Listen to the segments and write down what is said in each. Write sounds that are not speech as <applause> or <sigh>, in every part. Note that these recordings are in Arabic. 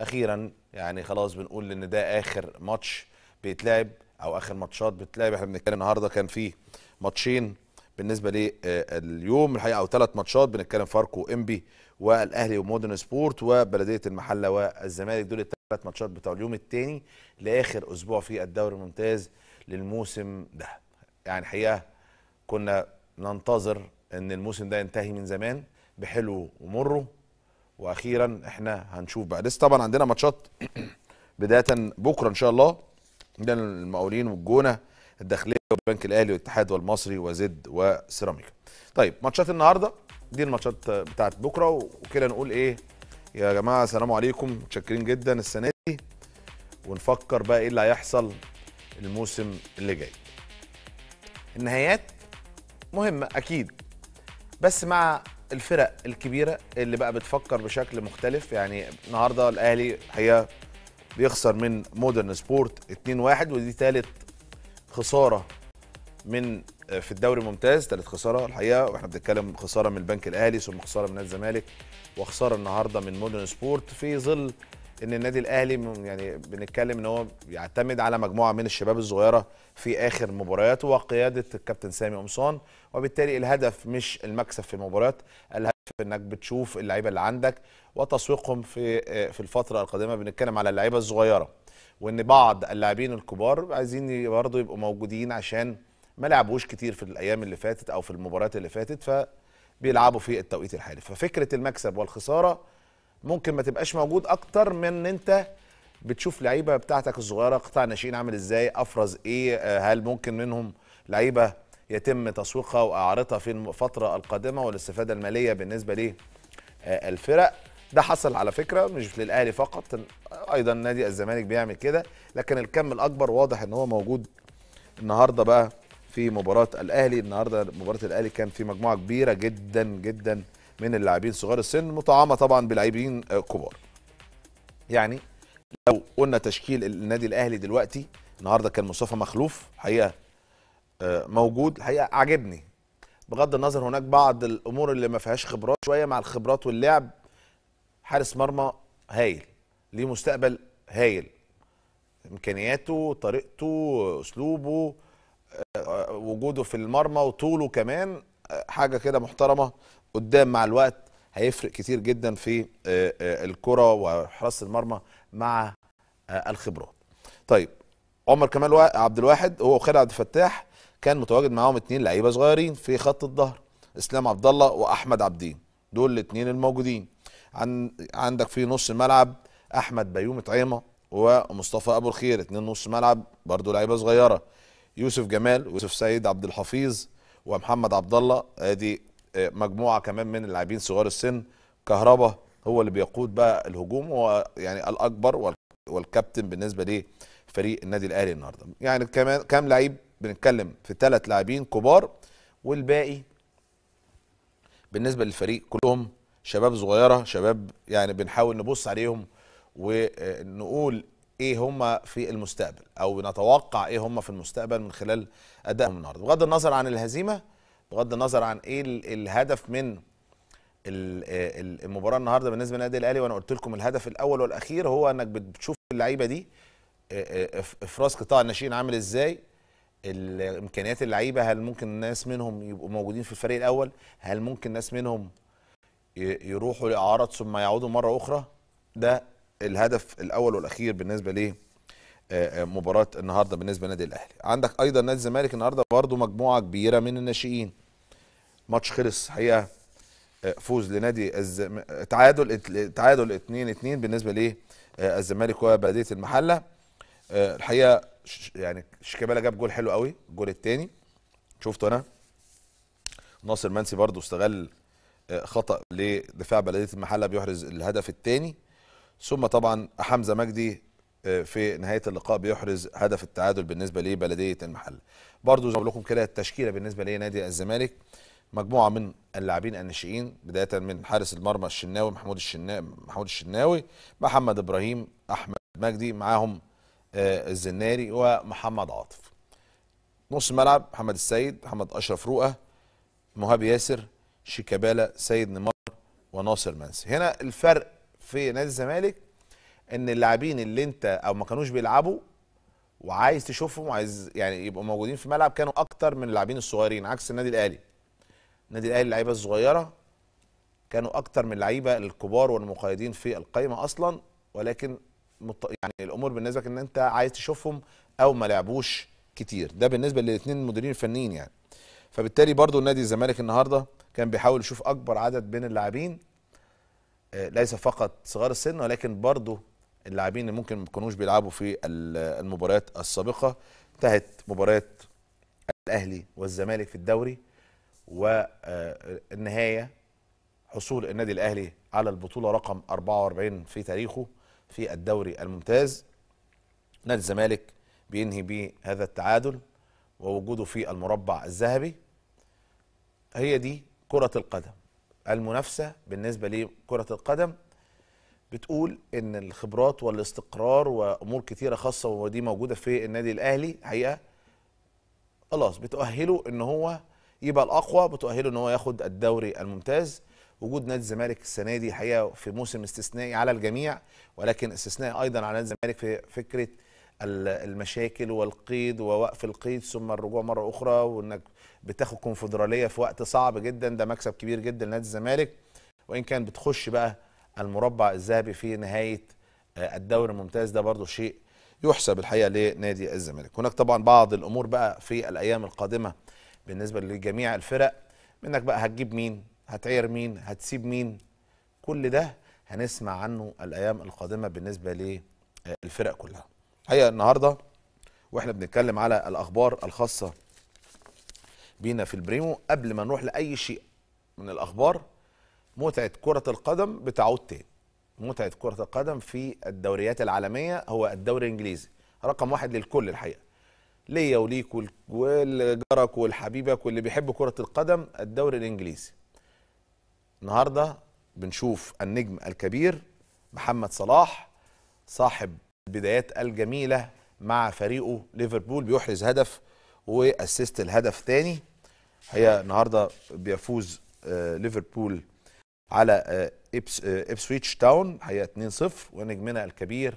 اخيرا يعني خلاص بنقول ان ده اخر ماتش بيتلعب او اخر ماتشات بتلعب احنا بنتكلم النهارده كان في ماتشين بالنسبه لليوم آه، الحقيقه او ثلاث ماتشات بنتكلم فاركو وامبي والاهلي ومودرن سبورت وبلديه المحله والزمالك دول الثلاث ماتشات بتوع اليوم الثاني لاخر اسبوع في الدوري الممتاز للموسم ده يعني الحقيقه كنا ننتظر ان الموسم ده ينتهي من زمان بحلو ومره واخيرا احنا هنشوف بقى لسه طبعا عندنا ماتشات <clears throat> بدايه بكره ان شاء الله عندنا المقاولين والجونه الداخليه والبنك الاهلي والاتحاد والمصري وزد وسيراميكا طيب ماتشات النهارده دي الماتشات بتاعت بكره وكده نقول ايه يا جماعه السلام عليكم متشكرين جدا السنه دي ونفكر بقى ايه اللي هيحصل الموسم اللي جاي النهايات مهمه اكيد بس مع الفرق الكبيره اللي بقى بتفكر بشكل مختلف يعني النهارده الاهلي هي بيخسر من مودرن سبورت 2-1 ودي ثالث خساره من آه، في الدوري الممتاز ثالث خساره الحقيقه واحنا بنتكلم خساره من البنك الاهلي ثم خساره من الزمالك وخساره النهارده من مودرن سبورت في ظل ان النادي الاهلي يعني بنتكلم ان هو يعتمد على مجموعه من الشباب الصغيره في اخر مبارياته وقياده الكابتن سامي قمصان وبالتالي الهدف مش المكسب في المباريات الهدف انك بتشوف اللعيبه اللي عندك وتسويقهم في آه، في الفتره القادمه بنتكلم على اللعيبه الصغيره وان بعض اللاعبين الكبار عايزين برضه يبقوا موجودين عشان ما لعبوش كتير في الايام اللي فاتت او في المباريات اللي فاتت فبيلعبوا في التوقيت الحالي ففكره المكسب والخساره ممكن ما تبقاش موجود اكتر من ان انت بتشوف لعيبه بتاعتك الصغيره قطاع ناشئين عامل ازاي افرز ايه آه، هل ممكن منهم لعيبه يتم تسويقها واعارتها في الفتره القادمه والاستفاده الماليه بالنسبه ليه آه، الفرق ده حصل على فكره مش للاهلي فقط ايضا نادي الزمالك بيعمل كده لكن الكم الاكبر واضح ان هو موجود النهارده بقى في مباراه الاهلي النهارده مباراه الاهلي كان في مجموعه كبيره جدا جدا من اللاعبين صغار السن مطعمه طبعا بلاعبين كبار يعني لو قلنا تشكيل النادي الاهلي دلوقتي النهارده كان مصطفى مخلوف حقيقه آه، موجود الحقيقه عجبني بغض النظر هناك بعض الامور اللي ما فيهاش خبرات شويه مع الخبرات واللعب حارس مرمى هايل ليه مستقبل هايل امكانياته طريقته اسلوبه آه، آه، وجوده في المرمى وطوله كمان حاجه كده محترمه قدام مع الوقت هيفرق كتير جدا في آه، آه، الكره وحراسه المرمى مع آه، الخبرات طيب عمر كمال عبد الواحد هو وخالد عبد الفتاح كان متواجد معاهم اتنين لعيبه صغيرين في خط الظهر اسلام عبد الله واحمد عبدين دول الاثنين الموجودين عن عندك في نص الملعب احمد بيوم طعيمه ومصطفى ابو الخير اتنين نص ملعب برضو لعيبه صغيره يوسف جمال ويوسف سيد عبد الحفيظ ومحمد عبد الله ادي مجموعه كمان من اللاعبين صغار السن كهربا هو اللي بيقود بقى الهجوم هو يعني الاكبر والكابتن بالنسبه لفريق النادي الاهلي النهارده يعني كمان كام لعيب بنتكلم في ثلاث لاعبين كبار والباقي بالنسبه للفريق كلهم شباب صغيره شباب يعني بنحاول نبص عليهم ونقول ايه هم في المستقبل او نتوقع ايه هم في المستقبل من خلال ادائهم النهارده بغض النظر عن الهزيمه بغض النظر عن ايه الهدف من المباراه النهارده بالنسبه للنادي الاهلي وانا قلت لكم الهدف الاول والاخير هو انك بتشوف اللعيبه دي افراز قطاع الناشئين عامل ازاي امكانيات اللعيبه هل ممكن ناس منهم يبقوا موجودين في الفريق الاول هل ممكن ناس منهم يروحوا لاعارات ثم يعودوا مره اخرى ده الهدف الاول والاخير بالنسبه ليه آه، آه، مباراه النهارده بالنسبه للنادي الاهلي عندك ايضا نادي الزمالك النهارده برضو مجموعه كبيره من الناشئين ماتش خلص حقيقه آه، فوز لنادي الزم... تعادل تعادل 2 2 بالنسبه للزمالك الزمالك وبلديه المحله الحقيقه يعني شيكابالا جاب جول حلو قوي الجول الثاني شفته انا ناصر منسي برضو استغل خطا لدفاع بلديه المحله بيحرز الهدف الثاني ثم طبعا حمزه مجدي في نهايه اللقاء بيحرز هدف التعادل بالنسبه لبلديه المحله برضو زي ما بقول لكم كده التشكيله بالنسبه لنادي الزمالك مجموعه من اللاعبين الناشئين بدايه من حارس المرمى الشناوي محمود الشناوي محمود الشناوي محمد ابراهيم احمد مجدي معاهم آه، الزناري ومحمد عاطف نص ملعب محمد السيد محمد اشرف رؤى مهاب ياسر شيكابالا سيد نمار وناصر منسي هنا الفرق في نادي الزمالك ان اللاعبين اللي انت او ما كانوش بيلعبوا وعايز تشوفهم وعايز يعني يبقوا موجودين في الملعب كانوا اكتر من اللاعبين الصغيرين عكس النادي الاهلي النادي الاهلي اللعيبه الصغيره كانوا اكتر من اللعيبه الكبار والمقيدين في القائمه اصلا ولكن يعني الامور بالنسبه لك ان انت عايز تشوفهم او ما لعبوش كتير ده بالنسبه للاثنين المديرين الفنيين يعني فبالتالي برضو نادي الزمالك النهارده كان بيحاول يشوف اكبر عدد من اللاعبين آه، ليس فقط صغار السن ولكن برضو اللاعبين اللي ممكن ما يكونوش بيلعبوا في المباريات السابقه انتهت مباراه الاهلي والزمالك في الدوري والنهايه آه، حصول النادي الاهلي على البطوله رقم 44 في تاريخه في الدوري الممتاز نادي الزمالك بينهي بهذا التعادل ووجوده في المربع الذهبي هي دي كره القدم المنافسه بالنسبه لكره القدم بتقول ان الخبرات والاستقرار وامور كثيره خاصه ودي موجوده في النادي الاهلي حقيقه خلاص بتؤهله ان هو يبقى الاقوى بتؤهله ان هو ياخد الدوري الممتاز وجود نادي الزمالك السنه دي حقيقه في موسم استثنائي على الجميع ولكن استثنائي ايضا على نادي الزمالك في فكره المشاكل والقيد ووقف القيد ثم الرجوع مره اخرى وانك بتاخد كونفدراليه في وقت صعب جدا ده مكسب كبير جدا لنادي الزمالك وان كان بتخش بقى المربع الذهبي في نهايه آه، الدوري الممتاز ده برضو شيء يحسب الحقيقه لنادي الزمالك هناك طبعا بعض الامور بقى في الايام القادمه بالنسبه لجميع الفرق منك بقى هتجيب مين هتعير مين هتسيب مين كل ده هنسمع عنه الايام القادمه بالنسبه للفرق كلها الحقيقه النهارده واحنا بنتكلم على الاخبار الخاصه بينا في البريمو قبل ما نروح لاي شيء من الاخبار متعه كره القدم بتعود تاني متعه كره القدم في الدوريات العالميه هو الدوري الانجليزي رقم واحد للكل الحقيقه ليا وليك ولجارك ولحبيبك واللي بيحب كره القدم الدوري الانجليزي النهارده بنشوف النجم الكبير محمد صلاح صاحب البدايات الجميله مع فريقه ليفربول بيحرز هدف واسست الهدف ثاني هي النهارده بيفوز آه، ليفربول على إبس آه، إبسويتش آه، تاون حقيقة 2-0 ونجمنا الكبير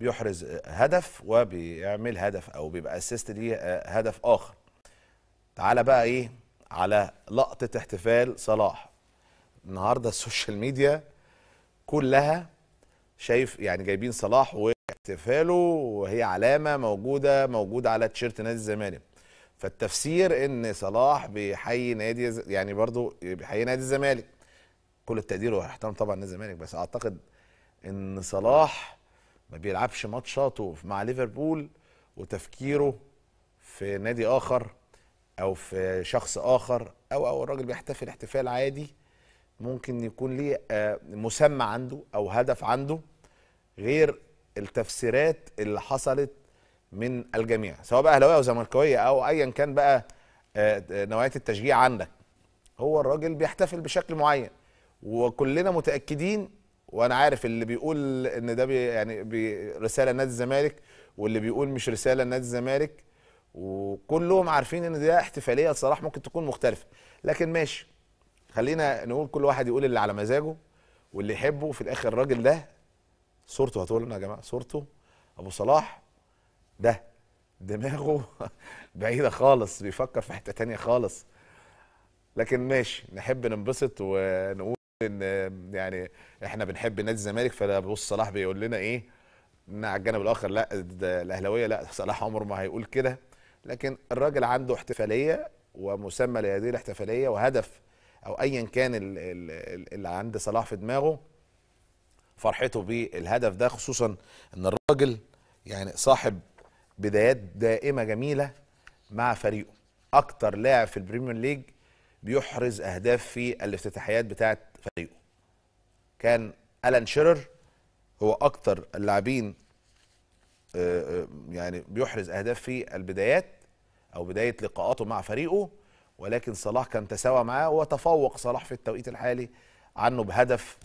بيحرز آه، هدف وبيعمل هدف أو بيبقى أسيست ليه هدف آخر تعالى بقى إيه على لقطة احتفال صلاح النهاردة السوشيال ميديا كلها شايف يعني جايبين صلاح واحتفاله وهي علامة موجودة موجودة على تيشيرت نادي الزمالك فالتفسير ان صلاح بيحيي نادي يعني برضو بيحيي نادي الزمالك كل التقدير واحترام طبعا نادي الزمالك بس اعتقد ان صلاح ما بيلعبش ماتشاته مع ليفربول وتفكيره في نادي اخر او في شخص اخر او او الراجل بيحتفل احتفال عادي ممكن يكون ليه آه، مسمى عنده او هدف عنده غير التفسيرات اللي حصلت من الجميع سواء بقى اهلاويه او زملكاويه او ايا كان بقى آه، آه، نوعيه التشجيع عندك هو الراجل بيحتفل بشكل معين وكلنا متاكدين وانا عارف اللي بيقول ان ده بي يعني بي رساله لنادي الزمالك واللي بيقول مش رساله لنادي الزمالك وكلهم عارفين ان ده احتفاليه صراحه ممكن تكون مختلفه لكن ماشي خلينا نقول كل واحد يقول اللي على مزاجه واللي يحبه في الاخر الراجل ده صورته هتقول لنا يا جماعه صورته ابو صلاح ده دماغه <laughs> بعيده خالص بيفكر في حته تانية خالص لكن ماشي نحب ننبسط ونقول ان يعني احنا بنحب نادي الزمالك فبص صلاح بيقول لنا ايه على الجانب الاخر لا الاهلاويه لا صلاح عمره ما هيقول كده لكن الراجل عنده احتفاليه ومسمى لهذه الاحتفاليه وهدف او ايا كان اللي عند صلاح في دماغه فرحته بالهدف ده خصوصا ان الراجل يعني صاحب بدايات دائمه جميله مع فريقه اكتر لاعب في البريمير ليج بيحرز اهداف في الافتتاحيات بتاعه فريقه كان الان شيرر هو اكتر اللاعبين آه، آه، يعني بيحرز اهداف في البدايات او بدايه لقاءاته مع فريقه ولكن صلاح كان تساوى معاه وتفوق صلاح في التوقيت الحالي عنه بهدف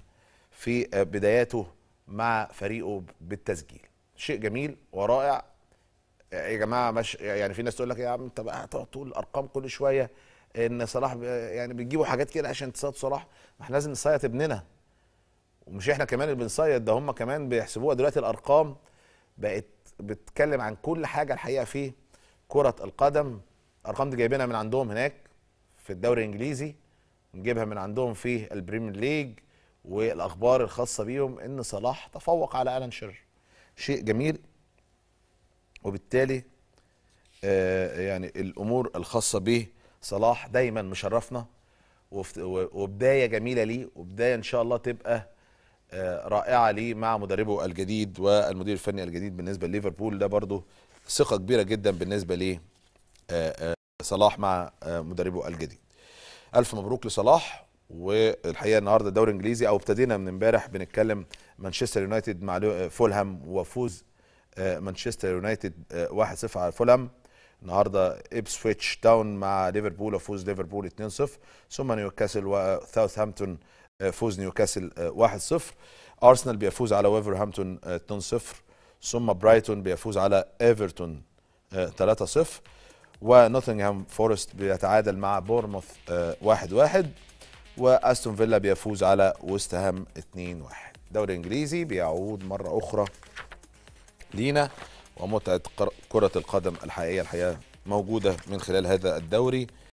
في آه، بداياته مع فريقه بالتسجيل شيء جميل ورائع يا جماعه مش يعني في ناس تقول لك يا عم انت بقى هتقعد تقول ارقام كل شويه ان صلاح يعني بتجيبوا حاجات كده عشان تصيد صلاح ما احنا لازم نصيد ابننا ومش احنا كمان اللي بنصيد ده هم كمان بيحسبوها دلوقتي الارقام بقت بتتكلم عن كل حاجه الحقيقه في كره القدم الارقام دي جايبينها من عندهم هناك في الدوري الانجليزي نجيبها من عندهم في البريمير ليج والاخبار الخاصه بيهم ان صلاح تفوق على الان شير شيء جميل وبالتالي آه يعني الامور الخاصه به صلاح دايما مشرفنا وبدايه جميله ليه وبدايه ان شاء الله تبقى آه، رائعه ليه مع مدربه الجديد والمدير الفني الجديد بالنسبه لليفربول ده برضه ثقه كبيره جدا بالنسبه ليه آه، آه، صلاح مع مدربه الجديد الف مبروك لصلاح والحقيقه النهارده الدوري الانجليزي او ابتدينا من امبارح بنتكلم مانشستر يونايتد مع فولهام وفوز مانشستر يونايتد 1-0 على فولهام النهارده ابسويتش داون مع ليفربول وفوز ليفربول 2-0 ثم نيوكاسل وساوثهامبتون فوز نيوكاسل 1-0 آه، ارسنال بيفوز على ويفرهامبتون آه، 2-0 ثم برايتون بيفوز على ايفرتون 3-0 ونوتنغهام فورست بيتعادل مع بورموث 1-1 واستون فيلا بيفوز على ويست هام 2-1 الدوري الانجليزي بيعود مره اخرى لينا ومتعة كرة القدم الحقيقية الحقيقة موجودة من خلال هذا الدوري